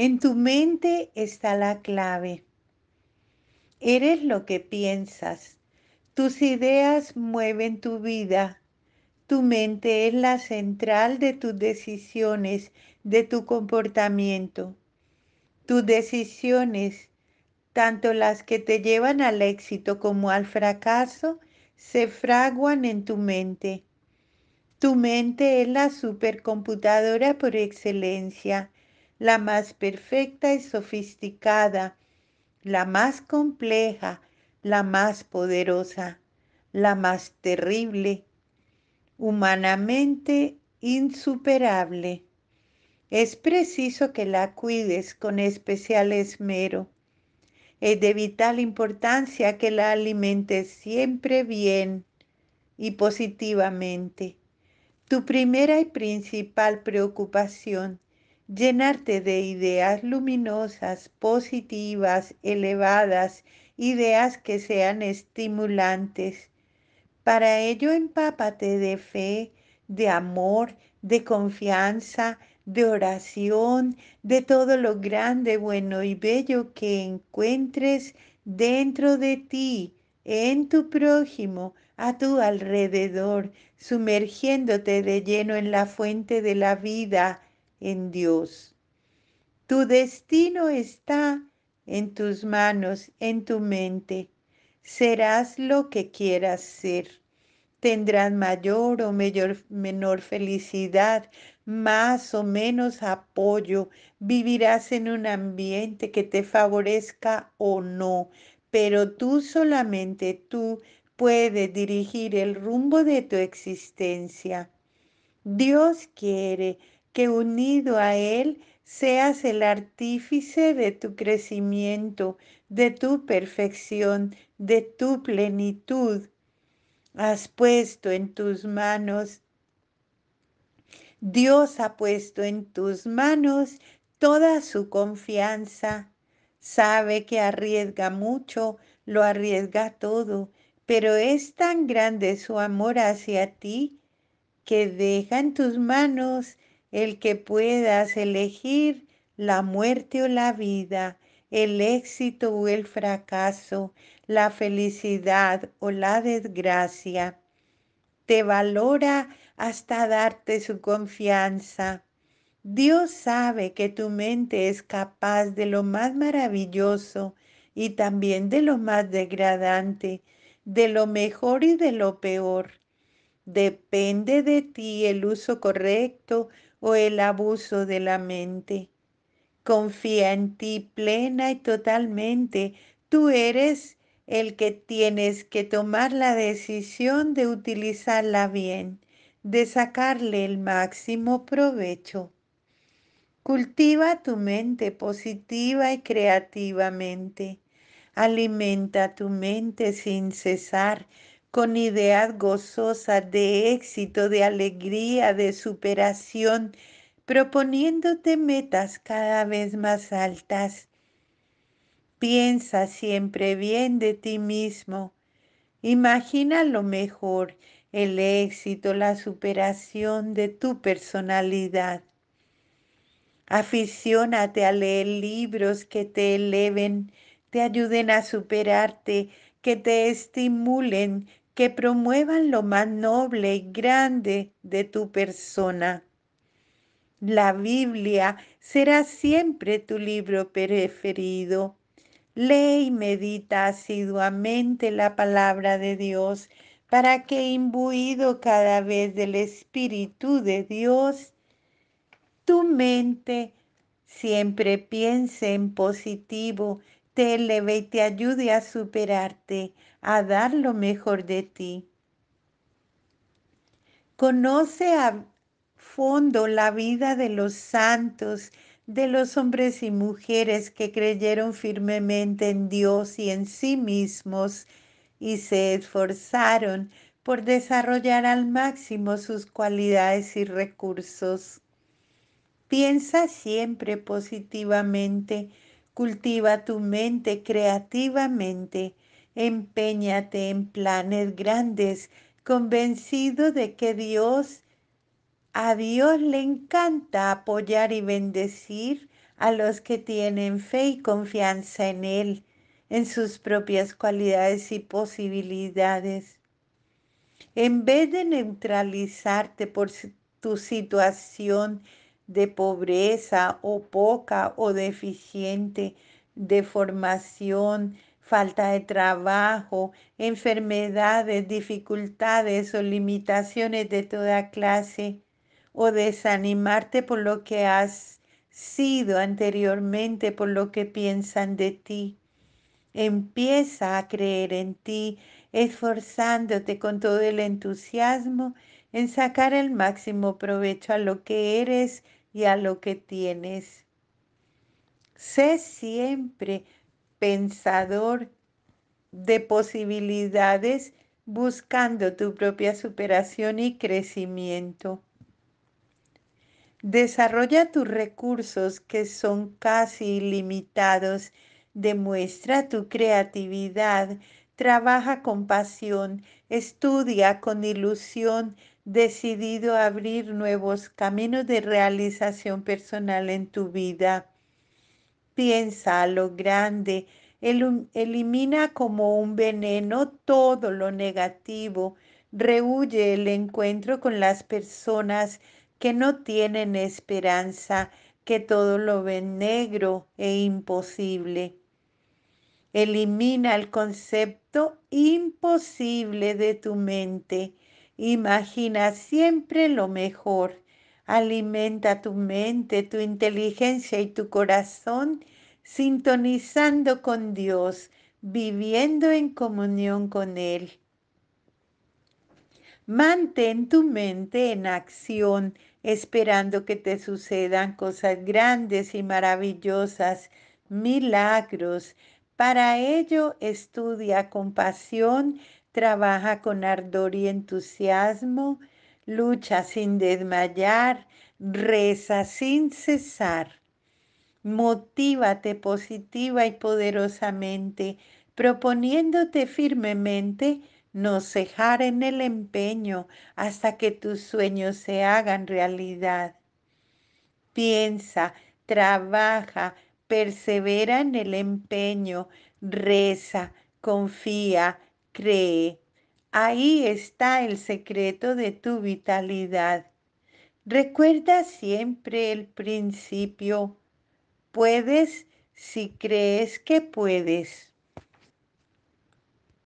En tu mente está la clave. Eres lo que piensas. Tus ideas mueven tu vida. Tu mente es la central de tus decisiones, de tu comportamiento. Tus decisiones, tanto las que te llevan al éxito como al fracaso, se fraguan en tu mente. Tu mente es la supercomputadora por excelencia la más perfecta y sofisticada, la más compleja, la más poderosa, la más terrible, humanamente insuperable. Es preciso que la cuides con especial esmero. Es de vital importancia que la alimentes siempre bien y positivamente. Tu primera y principal preocupación llenarte de ideas luminosas, positivas, elevadas, ideas que sean estimulantes. Para ello empápate de fe, de amor, de confianza, de oración, de todo lo grande, bueno y bello que encuentres dentro de ti, en tu prójimo, a tu alrededor, sumergiéndote de lleno en la fuente de la vida, en Dios. Tu destino está en tus manos, en tu mente. Serás lo que quieras ser. Tendrás mayor o menor felicidad, más o menos apoyo. Vivirás en un ambiente que te favorezca o no. Pero tú solamente tú puedes dirigir el rumbo de tu existencia. Dios quiere que unido a Él seas el artífice de tu crecimiento, de tu perfección, de tu plenitud. Has puesto en tus manos, Dios ha puesto en tus manos toda su confianza. Sabe que arriesga mucho, lo arriesga todo, pero es tan grande su amor hacia ti que deja en tus manos el que puedas elegir la muerte o la vida, el éxito o el fracaso, la felicidad o la desgracia. Te valora hasta darte su confianza. Dios sabe que tu mente es capaz de lo más maravilloso y también de lo más degradante, de lo mejor y de lo peor. Depende de ti el uso correcto o el abuso de la mente. Confía en ti plena y totalmente. Tú eres el que tienes que tomar la decisión de utilizarla bien, de sacarle el máximo provecho. Cultiva tu mente positiva y creativamente. Alimenta tu mente sin cesar con ideas gozosa de éxito, de alegría, de superación, proponiéndote metas cada vez más altas. Piensa siempre bien de ti mismo. Imagina lo mejor, el éxito, la superación de tu personalidad. Aficiónate a leer libros que te eleven, te ayuden a superarte, que te estimulen, que promuevan lo más noble y grande de tu persona. La Biblia será siempre tu libro preferido. Lee y medita asiduamente la palabra de Dios para que imbuido cada vez del Espíritu de Dios, tu mente siempre piense en positivo te eleve y te ayude a superarte, a dar lo mejor de ti. Conoce a fondo la vida de los santos, de los hombres y mujeres que creyeron firmemente en Dios y en sí mismos y se esforzaron por desarrollar al máximo sus cualidades y recursos. Piensa siempre positivamente Cultiva tu mente creativamente. Empeñate en planes grandes, convencido de que Dios, a Dios le encanta apoyar y bendecir a los que tienen fe y confianza en Él, en sus propias cualidades y posibilidades. En vez de neutralizarte por tu situación de pobreza o poca o deficiente, de formación, falta de trabajo, enfermedades, dificultades o limitaciones de toda clase, o desanimarte por lo que has sido anteriormente, por lo que piensan de ti. Empieza a creer en ti, esforzándote con todo el entusiasmo en sacar el máximo provecho a lo que eres y a lo que tienes. Sé siempre pensador de posibilidades buscando tu propia superación y crecimiento. Desarrolla tus recursos que son casi ilimitados. Demuestra tu creatividad. Trabaja con pasión. Estudia con ilusión decidido a abrir nuevos caminos de realización personal en tu vida. Piensa a lo grande, elimina como un veneno todo lo negativo, rehuye el encuentro con las personas que no tienen esperanza, que todo lo ven negro e imposible. Elimina el concepto imposible de tu mente Imagina siempre lo mejor. Alimenta tu mente, tu inteligencia y tu corazón sintonizando con Dios, viviendo en comunión con Él. Mantén tu mente en acción, esperando que te sucedan cosas grandes y maravillosas, milagros. Para ello estudia con pasión trabaja con ardor y entusiasmo, lucha sin desmayar, reza sin cesar. Motívate positiva y poderosamente, proponiéndote firmemente no cejar en el empeño hasta que tus sueños se hagan realidad. Piensa, trabaja, persevera en el empeño, reza, confía, cree. Ahí está el secreto de tu vitalidad. Recuerda siempre el principio. Puedes si crees que puedes.